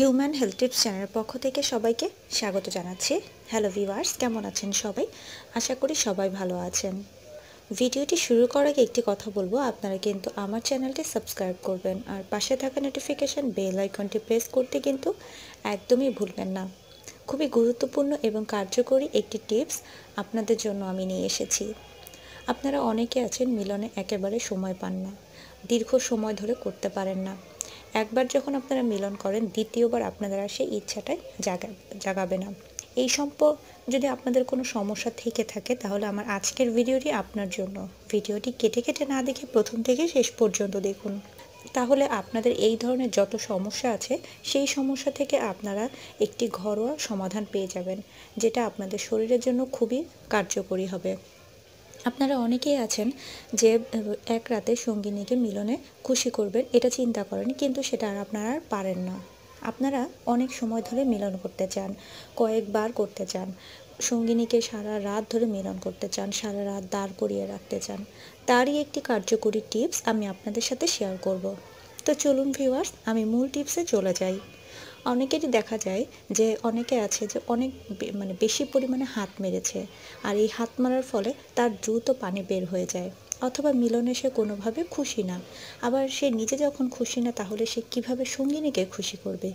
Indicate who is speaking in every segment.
Speaker 1: human health tips চ্যানেলের পক্ষ থেকে সবাইকে স্বাগত জানাচ্ছি হ্যালো ভিওয়ার্স কেমন আছেন সবাই আশা করি সবাই ভালো আছেন ভিডিওটি শুরু করার আগে একটি কথা বলবো আপনারা কিন্তু আমার চ্যানেলটি সাবস্ক্রাইব করবেন আর পাশে থাকা নোটিফিকেশান বেল আইকনটি প্রেস করতে কিন্তু একদমই ভুলবেন না খুবই গুরুত্বপূর্ণ এবং কার্যকরী একটি টিপস আপনাদের জন্য আমি নিয়ে এসেছি আপনারা অনেকে আছেন মিলনে একেবারে সময় পান না দীর্ঘ সময় ধরে করতে পারেন না একবার যখন আপনারা মিলন করেন দ্বিতীয়বার আপনাদের আর সেই ইচ্ছাটাই জাগা জাগাবে না এই সম্পর্ক যদি আপনাদের কোনো সমস্যা থেকে থাকে তাহলে আমার আজকের ভিডিওটি আপনার জন্য ভিডিওটি কেটে কেটে না দেখে প্রথম থেকে শেষ পর্যন্ত দেখুন তাহলে আপনাদের এই ধরনের যত সমস্যা আছে সেই সমস্যা থেকে আপনারা একটি ঘরোয়া সমাধান পেয়ে যাবেন যেটা আপনাদের শরীরের জন্য খুবই কার্যকরী হবে আপনারা অনেকেই আছেন যে এক রাতে সঙ্গিনীকে মিলনে খুশি করবেন এটা চিন্তা করেন কিন্তু সেটা আর আপনারা আর পারেন না আপনারা অনেক সময় ধরে মিলন করতে চান কয়েকবার করতে চান সঙ্গিনীকে সারা রাত ধরে মিলন করতে চান সারা রাত দাঁড় করিয়ে রাখতে চান তারই একটি কার্যকরী টিপস আমি আপনাদের সাথে শেয়ার করব তো চলুন ভিউয়ার্স আমি মূল টিপসে চলে যাই অনেকেরই দেখা যায় যে অনেকে আছে যে অনেক মানে বেশি পরিমাণে হাত মেরেছে আর এই হাত মারার ফলে তার দ্রুত পানি বের হয়ে যায় অথবা মিলনে সে কোনোভাবে খুশি না আবার সে নিজে যখন খুশি না তাহলে সে কিভাবে সঙ্গিনীকে খুশি করবে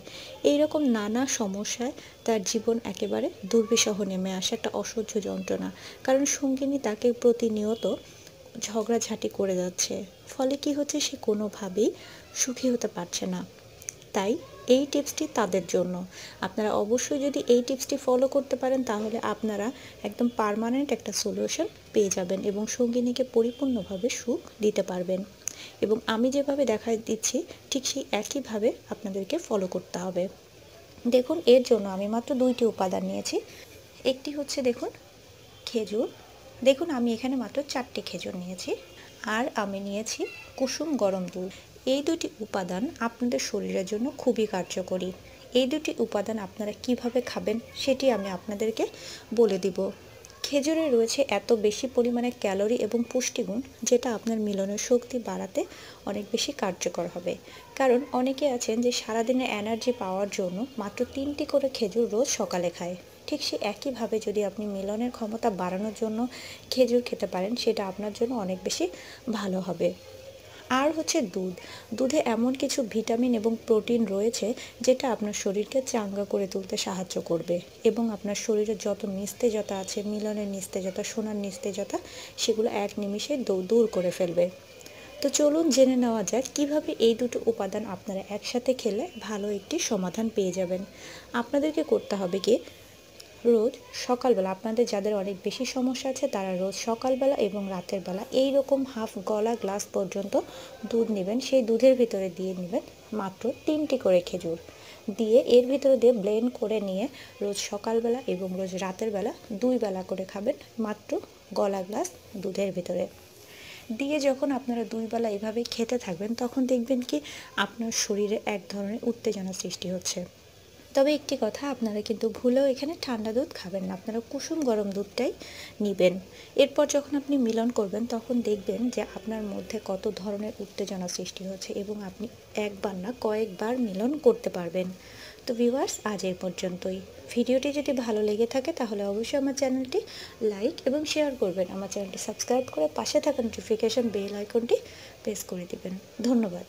Speaker 1: এই রকম নানা সমস্যায় তার জীবন একেবারে দুর্বিষহ নেমে আসে একটা অসহ্য যন্ত্রণা কারণ সঙ্গিনী তাকে প্রতিনিয়ত ঝগড়াঝাটি করে যাচ্ছে ফলে কি হচ্ছে সে কোনোভাবেই সুখী হতে পারছে না তাই এই টিপসটি তাদের জন্য আপনারা অবশ্যই যদি এই টিপসটি ফলো করতে পারেন তাহলে আপনারা একদম পারমানেন্ট একটা সলিউশন পেয়ে যাবেন এবং সঙ্গিনীকে পরিপূর্ণভাবে সুখ দিতে পারবেন এবং আমি যেভাবে দেখা দিচ্ছি ঠিক সেই একইভাবে আপনাদেরকে ফলো করতে হবে দেখুন এর জন্য আমি মাত্র দুইটি উপাদান নিয়েছি একটি হচ্ছে দেখুন খেজুর দেখুন আমি এখানে মাত্র চারটি খেজুর নিয়েছি আর আমি নিয়েছি কুসুম গরম দুধ এই দুটি উপাদান আপনাদের শরীরের জন্য খুবই কার্যকরী এই দুটি উপাদান আপনারা কিভাবে খাবেন সেটি আমি আপনাদেরকে বলে দিব খেজুরে রয়েছে এত বেশি পরিমাণে ক্যালোরি এবং পুষ্টিগুণ যেটা আপনার মিলনের শক্তি বাড়াতে অনেক বেশি কার্যকর হবে কারণ অনেকে আছেন যে সারাদিনে এনার্জি পাওয়ার জন্য মাত্র তিনটি করে খেজুর রোজ সকালে খায় ঠিক সে একইভাবে যদি আপনি মিলনের ক্ষমতা বাড়ানোর জন্য খেজুর খেতে পারেন সেটা আপনার জন্য অনেক বেশি ভালো হবে আর হচ্ছে দুধ দুধে এমন কিছু ভিটামিন এবং প্রোটিন রয়েছে যেটা আপনার শরীরকে চাঙ্গা করে তুলতে সাহায্য করবে এবং আপনার শরীরে যত নিস্তেজতা আছে মিলনের নিস্তেজতা সোনার নিস্তেজতা সেগুলো এক নিমিষে দূর করে ফেলবে তো চলুন জেনে নেওয়া যাক কিভাবে এই দুটো উপাদান আপনারা একসাথে খেলে ভালো একটি সমাধান পেয়ে যাবেন আপনাদেরকে করতে হবে কি রোজ সকালবেলা আপনাদের যাদের অনেক বেশি সমস্যা আছে তারা রোজ সকালবেলা এবং রাতের বেলা এই রকম হাফ গলা গ্লাস পর্যন্ত দুধ নেবেন সেই দুধের ভিতরে দিয়ে নেবেন মাত্র তিনটি করে খেজুর দিয়ে এর ভিতরে দিয়ে ব্লেন্ড করে নিয়ে রোজ সকালবেলা এবং রোজ রাতের বেলা দুই বেলা করে খাবেন মাত্র গলা গ্লাস দুধের ভিতরে দিয়ে যখন আপনারা দুই বেলা এভাবে খেতে থাকবেন তখন দেখবেন কি আপনার শরীরে এক ধরনের উত্তেজনা সৃষ্টি হচ্ছে তবে একটি কথা আপনারা কিন্তু ভুলেও এখানে ঠান্ডা দুধ খাবেন না আপনারা কুসুম গরম দুধটাই নেবেন এরপর যখন আপনি মিলন করবেন তখন দেখবেন যে আপনার মধ্যে কত ধরনের উত্তেজনা সৃষ্টি হচ্ছে এবং আপনি একবার না কয়েকবার মিলন করতে পারবেন তো ভিউয়ার্স আজ এর পর্যন্তই ভিডিওটি যদি ভালো লেগে থাকে তাহলে অবশ্যই আমার চ্যানেলটি লাইক এবং শেয়ার করবেন আমার চ্যানেলটি সাবস্ক্রাইব করে পাশে থাকা নোটিফিকেশান বেল আইকনটি প্রেস করে দিবেন ধন্যবাদ